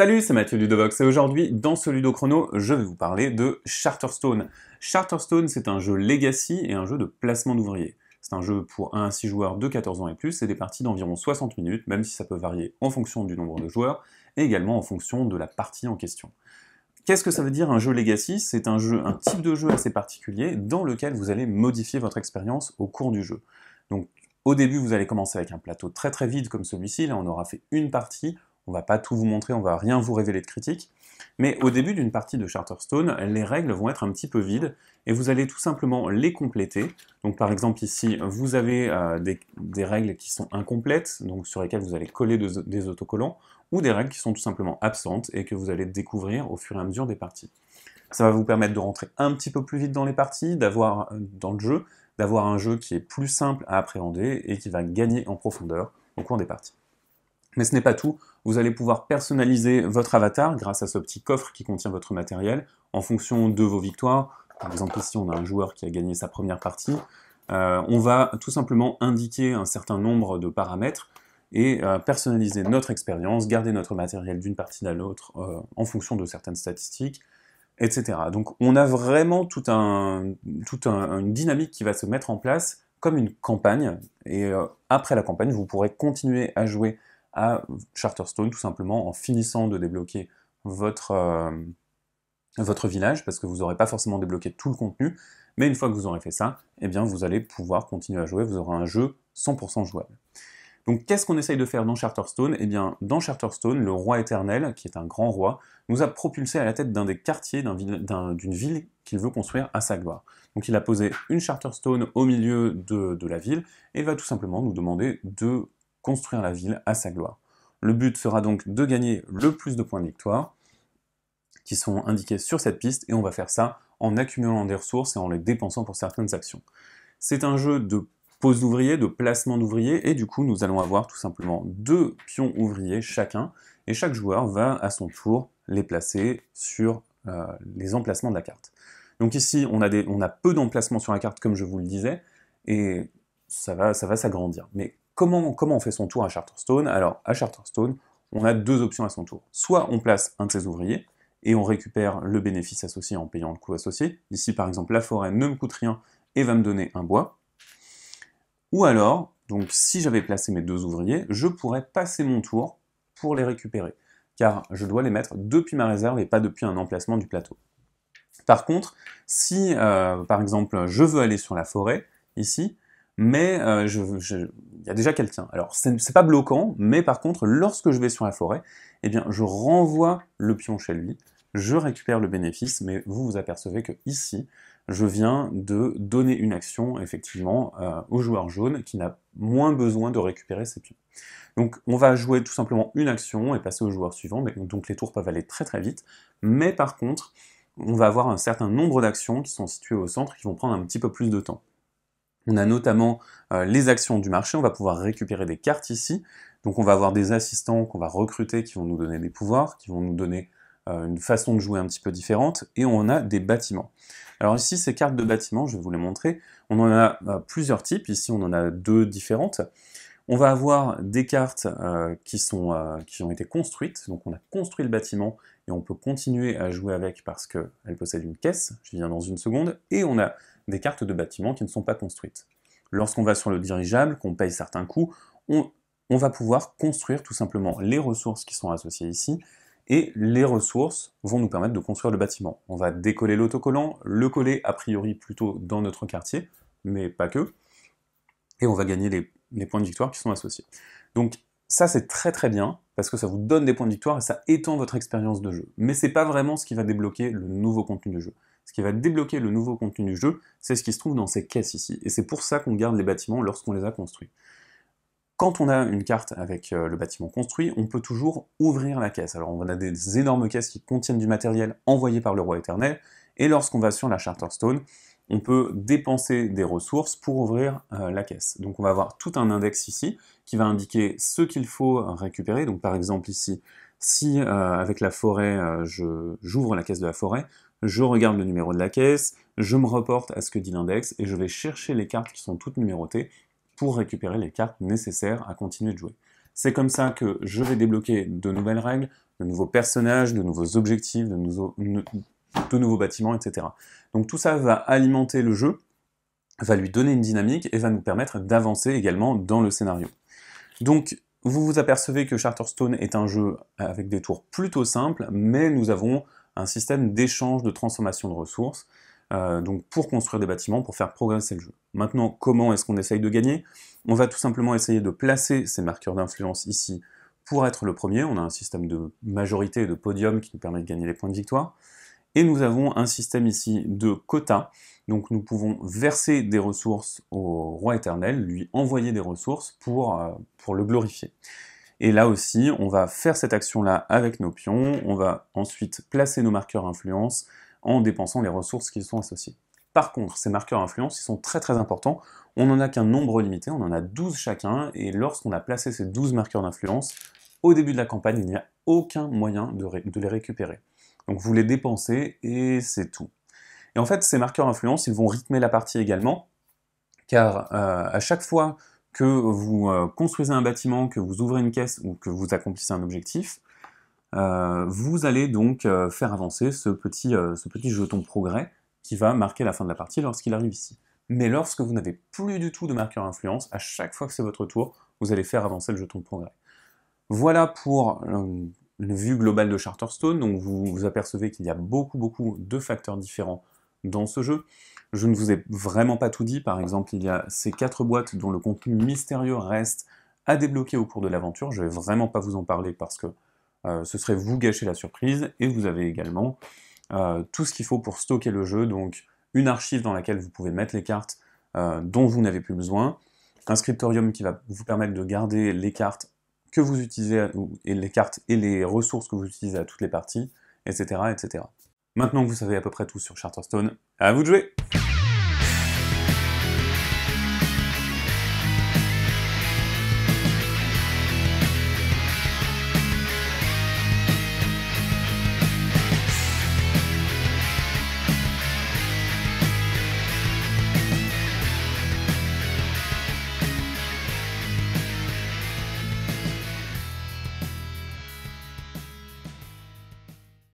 Salut, c'est Mathieu Ludovox et aujourd'hui, dans ce Ludo Chrono, je vais vous parler de Charterstone. Charterstone, c'est un jeu legacy et un jeu de placement d'ouvriers. C'est un jeu pour 1 à 6 joueurs de 14 ans et plus et des parties d'environ 60 minutes, même si ça peut varier en fonction du nombre de joueurs et également en fonction de la partie en question. Qu'est-ce que ça veut dire un jeu legacy C'est un jeu, un type de jeu assez particulier dans lequel vous allez modifier votre expérience au cours du jeu. Donc au début, vous allez commencer avec un plateau très très vide comme celui-ci, là on aura fait une partie, on va pas tout vous montrer, on va rien vous révéler de critique. Mais au début d'une partie de Charterstone, les règles vont être un petit peu vides et vous allez tout simplement les compléter. Donc par exemple ici, vous avez euh, des, règles qui sont incomplètes, donc sur lesquelles vous allez coller des autocollants, ou des règles qui sont tout simplement absentes et que vous allez découvrir au fur et à mesure des parties. Ça va vous permettre de rentrer un petit peu plus vite dans les parties, d'avoir euh, dans le jeu, d'avoir un jeu qui est plus simple à appréhender et qui va gagner en profondeur au cours des parties. Mais ce n'est pas tout, vous allez pouvoir personnaliser votre avatar grâce à ce petit coffre qui contient votre matériel en fonction de vos victoires. Par exemple ici on a un joueur qui a gagné sa première partie. Euh, on va tout simplement indiquer un certain nombre de paramètres et euh, personnaliser notre expérience, garder notre matériel d'une partie à l'autre euh, en fonction de certaines statistiques, etc. Donc on a vraiment toute une dynamique qui va se mettre en place comme une campagne, et après la campagne, vous pourrez continuer à jouer à Charterstone tout simplement en finissant de débloquer votre, euh, votre village parce que vous n'aurez pas forcément débloqué tout le contenu, mais une fois que vous aurez fait ça, eh bien vous allez pouvoir continuer à jouer, vous aurez un jeu 100% jouable. Donc qu'est-ce qu'on essaye de faire dans Charterstone Eh bien dans Charterstone, le roi éternel, qui est un grand roi, nous a propulsé à la tête d'un des quartiers d'une ville qu'il veut construire à sa gloire. Donc il a posé une Charterstone au milieu de, de la ville et va tout simplement nous demander de construire la ville à sa gloire. Le but sera donc de gagner le plus de points de victoire qui sont indiqués sur cette piste et on va faire ça en accumulant des ressources et en les dépensant pour certaines actions. C'est un jeu de pose d'ouvriers, de placement d'ouvriers et du coup nous allons avoir tout simplement deux pions ouvriers chacun et chaque joueur va à son tour les placer sur euh, les emplacements de la carte. Donc ici on a, des, on a peu d'emplacements sur la carte comme je vous le disais et ça va, ça va s'agrandir. Mais Comment, on fait son tour à Charterstone Alors, à Charterstone, on a deux options à son tour. Soit on place un de ses ouvriers et on récupère le bénéfice associé en payant le coût associé. Ici, par exemple, la forêt ne me coûte rien et va me donner un bois. Ou alors, donc si j'avais placé mes deux ouvriers, je pourrais passer mon tour pour les récupérer, car je dois les mettre depuis ma réserve et pas depuis un emplacement du plateau. Par contre, si euh, par exemple je veux aller sur la forêt, ici, mais euh, il y a déjà quelqu'un. Alors c'est pas bloquant, mais par contre, lorsque je vais sur la forêt, eh bien, je renvoie le pion chez lui, je récupère le bénéfice, mais vous vous apercevez que ici, je viens de donner une action effectivement euh, au joueur jaune qui n'a moins besoin de récupérer ses pions. Donc on va jouer tout simplement une action et passer au joueur suivant, donc les tours peuvent aller très très vite, mais par contre on va avoir un certain nombre d'actions qui sont situées au centre qui vont prendre un petit peu plus de temps. On a notamment euh, les actions du marché, on va pouvoir récupérer des cartes ici. Donc on va avoir des assistants qu'on va recruter qui vont nous donner des pouvoirs, qui vont nous donner euh, une façon de jouer un petit peu différente. Et on a des bâtiments. Alors ici, ces cartes de bâtiments, je vais vous les montrer. On en a euh, plusieurs types, ici on en a deux différentes. On va avoir des cartes qui, sont, qui ont été construites, donc on a construit le bâtiment et on peut continuer à jouer avec parce qu'elle possède une caisse, je viens dans une seconde, et on a des cartes de bâtiments qui ne sont pas construites. Lorsqu'on va sur le dirigeable, qu'on paye certains coûts, on, va pouvoir construire tout simplement les ressources qui sont associées ici, et les ressources vont nous permettre de construire le bâtiment. On va décoller l'autocollant, le coller a priori plutôt dans notre quartier, mais pas que, et on va gagner les, points de victoire qui sont associés. Donc ça c'est très très bien, parce que ça vous donne des points de victoire et ça étend votre expérience de jeu. Mais c'est pas vraiment ce qui va débloquer le nouveau contenu du jeu ce qui va débloquer le nouveau contenu du jeu, c'est ce qui se trouve dans ces caisses ici. Et c'est pour ça qu'on garde les bâtiments lorsqu'on les a construits. Quand on a une carte avec euh, le bâtiment construit, on peut toujours ouvrir la caisse. Alors on a des énormes caisses qui contiennent du matériel envoyé par le roi éternel, et lorsqu'on va sur la Charterstone, on peut dépenser des ressources pour ouvrir euh, la caisse. Donc on va avoir tout un index ici qui va indiquer ce qu'il faut récupérer. Donc par exemple ici, si euh, avec la forêt, j'ouvre la caisse de la forêt, je regarde le numéro de la caisse, je me reporte à ce que dit l'index et je vais chercher les cartes qui sont toutes numérotées pour récupérer les cartes nécessaires à continuer de jouer. C'est comme ça que je vais débloquer de nouvelles règles, de nouveaux personnages, de nouveaux objectifs, de nouveaux, bâtiments, etc. Donc tout ça va alimenter le jeu, va lui donner une dynamique et va nous permettre d'avancer également dans le scénario. Donc vous vous apercevez que Charterstone est un jeu avec des tours plutôt simples, mais nous avons un système d'échange, de transformation de ressources, euh, donc pour construire des bâtiments, pour faire progresser le jeu. Maintenant, comment est-ce qu'on essaye de gagner On va tout simplement essayer de placer ces marqueurs d'influence ici pour être le premier. On a un système de majorité et de podium qui nous permet de gagner les points de victoire. Et nous avons un système ici de quotas. Donc nous pouvons verser des ressources au roi éternel, lui envoyer des ressources pour, euh, pour le glorifier. Et là aussi, on va faire cette action-là avec nos pions, on va ensuite placer nos marqueurs influence en dépensant les ressources qui sont associées. Par contre, ces marqueurs influence, ils sont très très importants, on n'en a qu'un nombre limité, on en a 12 chacun, et lorsqu'on a placé ces 12 marqueurs d'influence, au début de la campagne, il n'y a aucun moyen de, les récupérer. Donc vous les dépensez, et c'est tout. Et en fait, ces marqueurs influence, ils vont rythmer la partie également, car euh, à chaque fois que vous euh, construisez un bâtiment, que vous ouvrez une caisse ou que vous accomplissez un objectif, euh, vous allez donc euh, faire avancer ce petit, ce petit jeton progrès qui va marquer la fin de la partie lorsqu'il arrive ici. Mais lorsque vous n'avez plus du tout de marqueur influence, à chaque fois que c'est votre tour, vous allez faire avancer le jeton de progrès. Voilà pour une vue globale de Charterstone. Donc vous, vous apercevez qu'il y a beaucoup beaucoup de facteurs différents dans ce jeu. Je ne vous ai vraiment pas tout dit, par exemple, il y a ces quatre boîtes dont le contenu mystérieux reste à débloquer au cours de l'aventure. Je ne vais vraiment pas vous en parler parce que euh, ce serait vous gâcher la surprise. Et vous avez également euh, tout ce qu'il faut pour stocker le jeu, donc une archive dans laquelle vous pouvez mettre les cartes euh, dont vous n'avez plus besoin, un scriptorium qui va vous permettre de garder les cartes que vous utilisez, et les cartes et les ressources que vous utilisez à toutes les parties, etc. etc. Maintenant que vous savez à peu près tout sur Charterstone, à vous de jouer